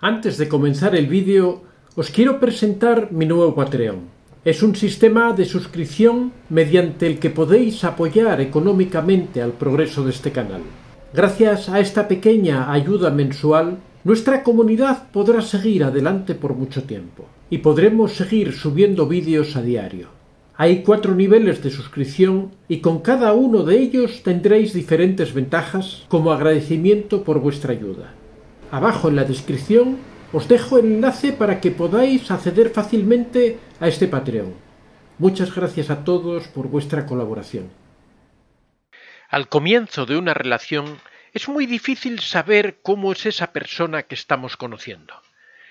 Antes de comenzar el vídeo, os quiero presentar mi nuevo Patreon. Es un sistema de suscripción mediante el que podéis apoyar económicamente al progreso de este canal. Gracias a esta pequeña ayuda mensual, nuestra comunidad podrá seguir adelante por mucho tiempo y podremos seguir subiendo vídeos a diario. Hay cuatro niveles de suscripción y con cada uno de ellos tendréis diferentes ventajas como agradecimiento por vuestra ayuda. Abajo en la descripción os dejo el enlace para que podáis acceder fácilmente a este Patreon. Muchas gracias a todos por vuestra colaboración. Al comienzo de una relación es muy difícil saber cómo es esa persona que estamos conociendo.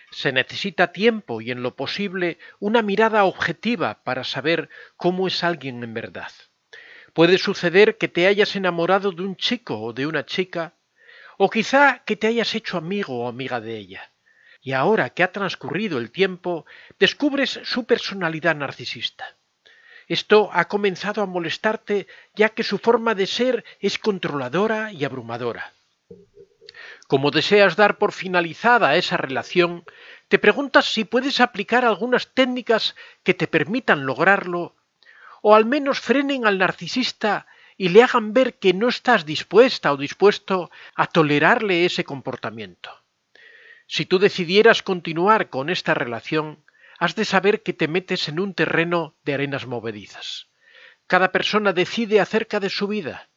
Se necesita tiempo y en lo posible una mirada objetiva para saber cómo es alguien en verdad. Puede suceder que te hayas enamorado de un chico o de una chica o quizá que te hayas hecho amigo o amiga de ella. Y ahora que ha transcurrido el tiempo, descubres su personalidad narcisista. Esto ha comenzado a molestarte ya que su forma de ser es controladora y abrumadora. Como deseas dar por finalizada esa relación, te preguntas si puedes aplicar algunas técnicas que te permitan lograrlo o al menos frenen al narcisista y le hagan ver que no estás dispuesta o dispuesto a tolerarle ese comportamiento. Si tú decidieras continuar con esta relación, has de saber que te metes en un terreno de arenas movedizas. Cada persona decide acerca de su vida.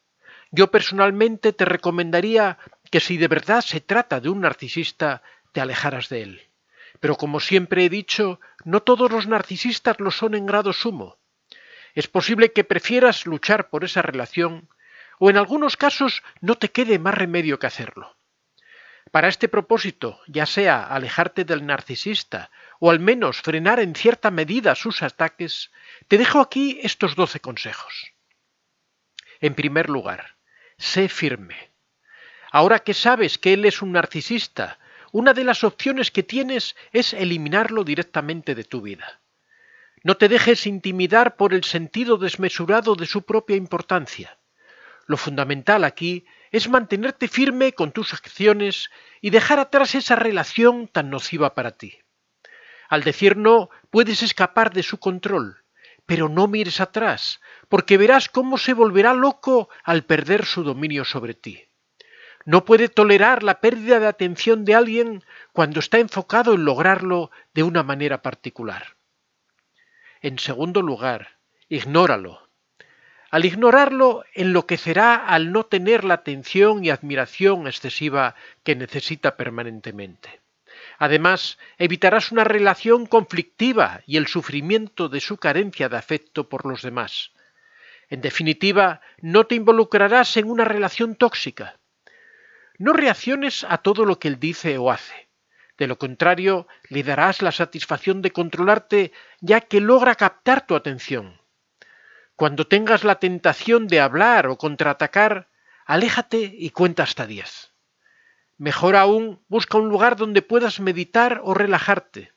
Yo personalmente te recomendaría que si de verdad se trata de un narcisista, te alejaras de él. Pero como siempre he dicho, no todos los narcisistas lo son en grado sumo. Es posible que prefieras luchar por esa relación o en algunos casos no te quede más remedio que hacerlo. Para este propósito, ya sea alejarte del narcisista o al menos frenar en cierta medida sus ataques, te dejo aquí estos doce consejos. En primer lugar, sé firme. Ahora que sabes que él es un narcisista, una de las opciones que tienes es eliminarlo directamente de tu vida. No te dejes intimidar por el sentido desmesurado de su propia importancia. Lo fundamental aquí es mantenerte firme con tus acciones y dejar atrás esa relación tan nociva para ti. Al decir no, puedes escapar de su control, pero no mires atrás, porque verás cómo se volverá loco al perder su dominio sobre ti. No puede tolerar la pérdida de atención de alguien cuando está enfocado en lograrlo de una manera particular. En segundo lugar, ignóralo. Al ignorarlo, enloquecerá al no tener la atención y admiración excesiva que necesita permanentemente. Además, evitarás una relación conflictiva y el sufrimiento de su carencia de afecto por los demás. En definitiva, no te involucrarás en una relación tóxica. No reacciones a todo lo que él dice o hace. De lo contrario, le darás la satisfacción de controlarte ya que logra captar tu atención. Cuando tengas la tentación de hablar o contraatacar, aléjate y cuenta hasta diez. Mejor aún, busca un lugar donde puedas meditar o relajarte.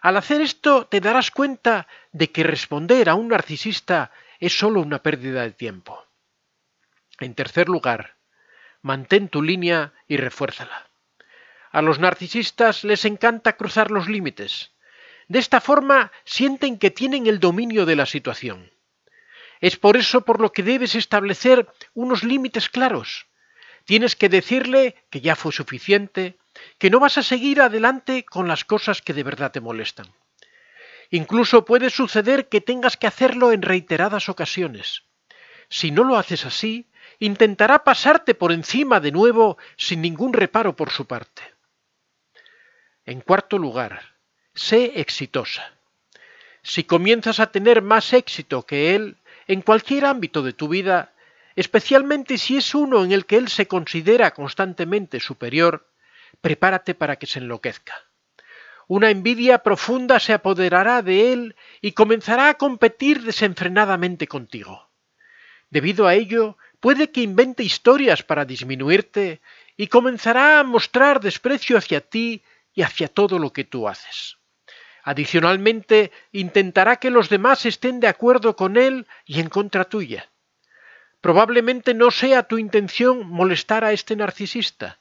Al hacer esto te darás cuenta de que responder a un narcisista es solo una pérdida de tiempo. En tercer lugar, mantén tu línea y refuérzala. A los narcisistas les encanta cruzar los límites. De esta forma sienten que tienen el dominio de la situación. Es por eso por lo que debes establecer unos límites claros. Tienes que decirle que ya fue suficiente, que no vas a seguir adelante con las cosas que de verdad te molestan. Incluso puede suceder que tengas que hacerlo en reiteradas ocasiones. Si no lo haces así, intentará pasarte por encima de nuevo sin ningún reparo por su parte. En cuarto lugar, sé exitosa. Si comienzas a tener más éxito que él en cualquier ámbito de tu vida, especialmente si es uno en el que él se considera constantemente superior, prepárate para que se enloquezca. Una envidia profunda se apoderará de él y comenzará a competir desenfrenadamente contigo. Debido a ello, puede que invente historias para disminuirte y comenzará a mostrar desprecio hacia ti y hacia todo lo que tú haces. Adicionalmente, intentará que los demás estén de acuerdo con él y en contra tuya. Probablemente no sea tu intención molestar a este narcisista.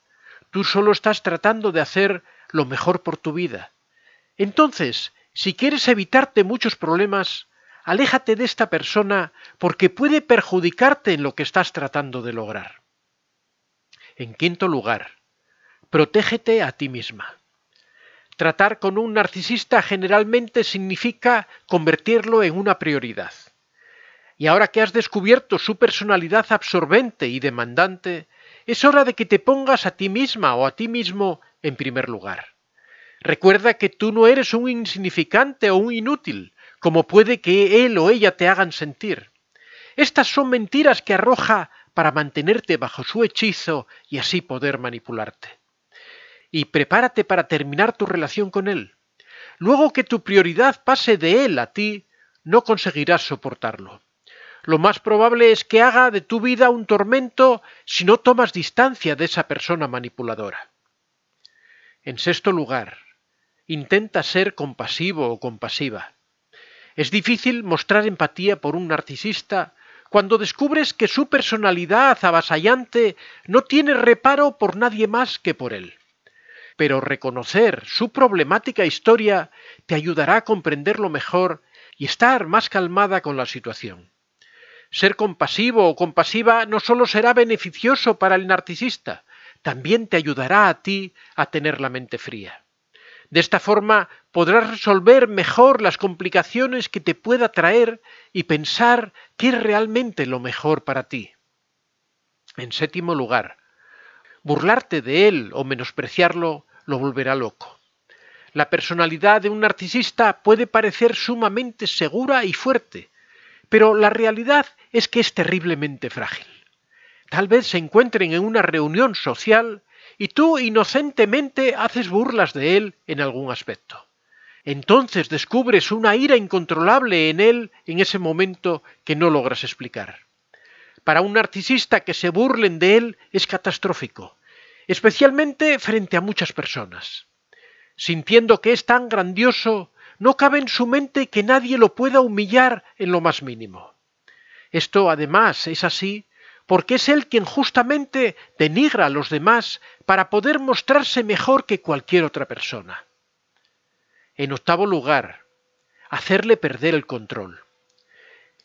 Tú solo estás tratando de hacer lo mejor por tu vida. Entonces, si quieres evitarte muchos problemas, aléjate de esta persona porque puede perjudicarte en lo que estás tratando de lograr. En quinto lugar, protégete a ti misma. Tratar con un narcisista generalmente significa convertirlo en una prioridad. Y ahora que has descubierto su personalidad absorbente y demandante, es hora de que te pongas a ti misma o a ti mismo en primer lugar. Recuerda que tú no eres un insignificante o un inútil, como puede que él o ella te hagan sentir. Estas son mentiras que arroja para mantenerte bajo su hechizo y así poder manipularte y prepárate para terminar tu relación con Él. Luego que tu prioridad pase de Él a ti, no conseguirás soportarlo. Lo más probable es que haga de tu vida un tormento si no tomas distancia de esa persona manipuladora. En sexto lugar, intenta ser compasivo o compasiva. Es difícil mostrar empatía por un narcisista cuando descubres que su personalidad avasallante no tiene reparo por nadie más que por él pero reconocer su problemática historia te ayudará a comprenderlo mejor y estar más calmada con la situación. Ser compasivo o compasiva no solo será beneficioso para el narcisista, también te ayudará a ti a tener la mente fría. De esta forma podrás resolver mejor las complicaciones que te pueda traer y pensar qué es realmente lo mejor para ti. En séptimo lugar, Burlarte de él o menospreciarlo lo volverá loco. La personalidad de un narcisista puede parecer sumamente segura y fuerte, pero la realidad es que es terriblemente frágil. Tal vez se encuentren en una reunión social y tú inocentemente haces burlas de él en algún aspecto. Entonces descubres una ira incontrolable en él en ese momento que no logras explicar. Para un narcisista que se burlen de él es catastrófico especialmente frente a muchas personas, sintiendo que es tan grandioso, no cabe en su mente que nadie lo pueda humillar en lo más mínimo. Esto además es así porque es él quien justamente denigra a los demás para poder mostrarse mejor que cualquier otra persona. En octavo lugar, hacerle perder el control.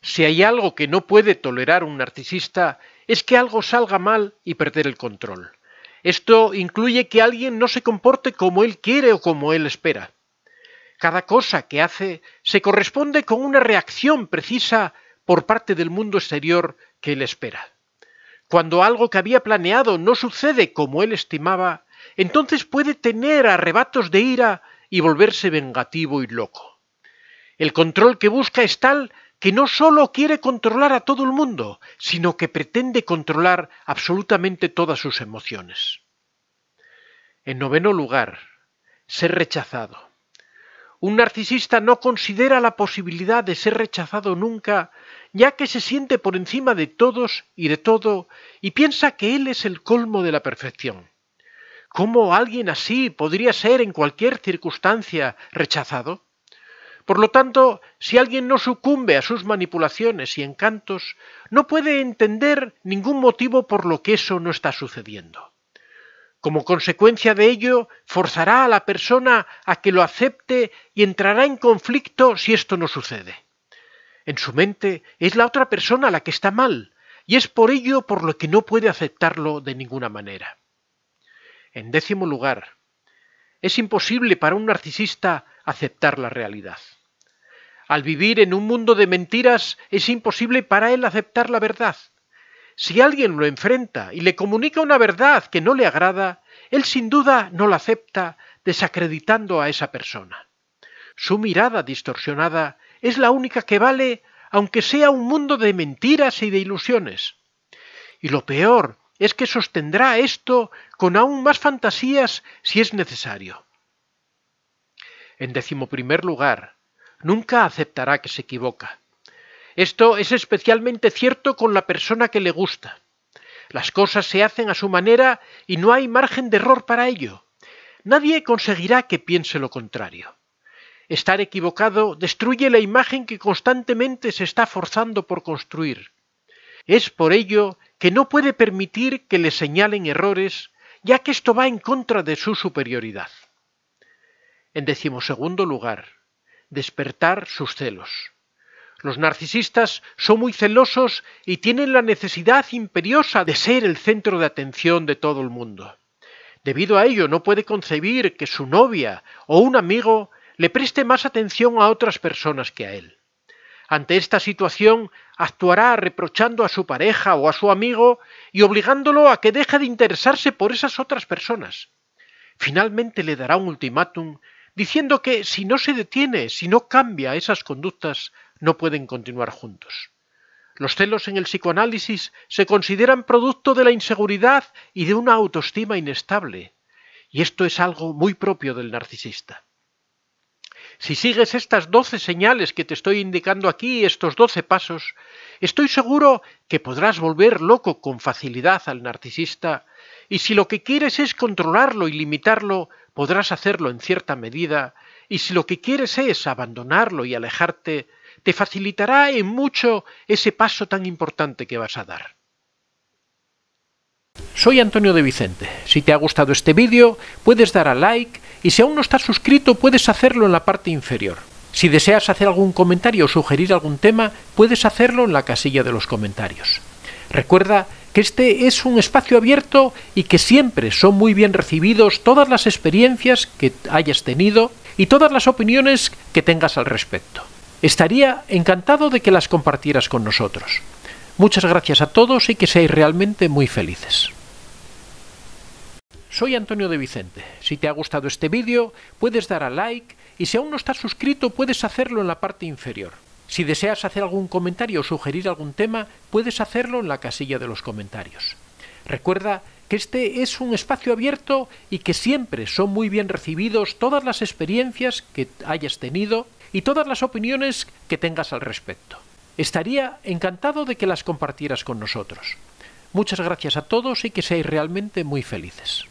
Si hay algo que no puede tolerar un narcisista es que algo salga mal y perder el control. Esto incluye que alguien no se comporte como él quiere o como él espera. Cada cosa que hace se corresponde con una reacción precisa por parte del mundo exterior que él espera. Cuando algo que había planeado no sucede como él estimaba, entonces puede tener arrebatos de ira y volverse vengativo y loco. El control que busca es tal que no solo quiere controlar a todo el mundo, sino que pretende controlar absolutamente todas sus emociones. En noveno lugar, ser rechazado. Un narcisista no considera la posibilidad de ser rechazado nunca, ya que se siente por encima de todos y de todo y piensa que él es el colmo de la perfección. ¿Cómo alguien así podría ser en cualquier circunstancia rechazado? Por lo tanto, si alguien no sucumbe a sus manipulaciones y encantos, no puede entender ningún motivo por lo que eso no está sucediendo. Como consecuencia de ello, forzará a la persona a que lo acepte y entrará en conflicto si esto no sucede. En su mente es la otra persona la que está mal, y es por ello por lo que no puede aceptarlo de ninguna manera. En décimo lugar, es imposible para un narcisista aceptar la realidad. Al vivir en un mundo de mentiras, es imposible para él aceptar la verdad. Si alguien lo enfrenta y le comunica una verdad que no le agrada, él sin duda no la acepta, desacreditando a esa persona. Su mirada distorsionada es la única que vale, aunque sea un mundo de mentiras y de ilusiones. Y lo peor es que sostendrá esto con aún más fantasías si es necesario. En decimoprimer lugar, nunca aceptará que se equivoca. Esto es especialmente cierto con la persona que le gusta. Las cosas se hacen a su manera y no hay margen de error para ello. Nadie conseguirá que piense lo contrario. Estar equivocado destruye la imagen que constantemente se está forzando por construir. Es por ello que no puede permitir que le señalen errores, ya que esto va en contra de su superioridad. En decimosegundo lugar, despertar sus celos. Los narcisistas son muy celosos y tienen la necesidad imperiosa de ser el centro de atención de todo el mundo. Debido a ello no puede concebir que su novia o un amigo le preste más atención a otras personas que a él. Ante esta situación, actuará reprochando a su pareja o a su amigo y obligándolo a que deje de interesarse por esas otras personas. Finalmente le dará un ultimátum diciendo que si no se detiene, si no cambia esas conductas, no pueden continuar juntos. Los celos en el psicoanálisis se consideran producto de la inseguridad y de una autoestima inestable, y esto es algo muy propio del narcisista. Si sigues estas doce señales que te estoy indicando aquí, estos doce pasos, estoy seguro que podrás volver loco con facilidad al narcisista, y si lo que quieres es controlarlo y limitarlo, podrás hacerlo en cierta medida, y si lo que quieres es abandonarlo y alejarte, te facilitará en mucho ese paso tan importante que vas a dar. Soy Antonio de Vicente. Si te ha gustado este vídeo, puedes dar a like y si aún no estás suscrito, puedes hacerlo en la parte inferior. Si deseas hacer algún comentario o sugerir algún tema, puedes hacerlo en la casilla de los comentarios. Recuerda que este es un espacio abierto y que siempre son muy bien recibidos todas las experiencias que hayas tenido y todas las opiniones que tengas al respecto. Estaría encantado de que las compartieras con nosotros. Muchas gracias a todos y que seáis realmente muy felices. Soy Antonio de Vicente. Si te ha gustado este vídeo, puedes dar a like y si aún no estás suscrito, puedes hacerlo en la parte inferior. Si deseas hacer algún comentario o sugerir algún tema, puedes hacerlo en la casilla de los comentarios. Recuerda que este es un espacio abierto y que siempre son muy bien recibidos todas las experiencias que hayas tenido y todas las opiniones que tengas al respecto. Estaría encantado de que las compartieras con nosotros. Muchas gracias a todos y que seáis realmente muy felices.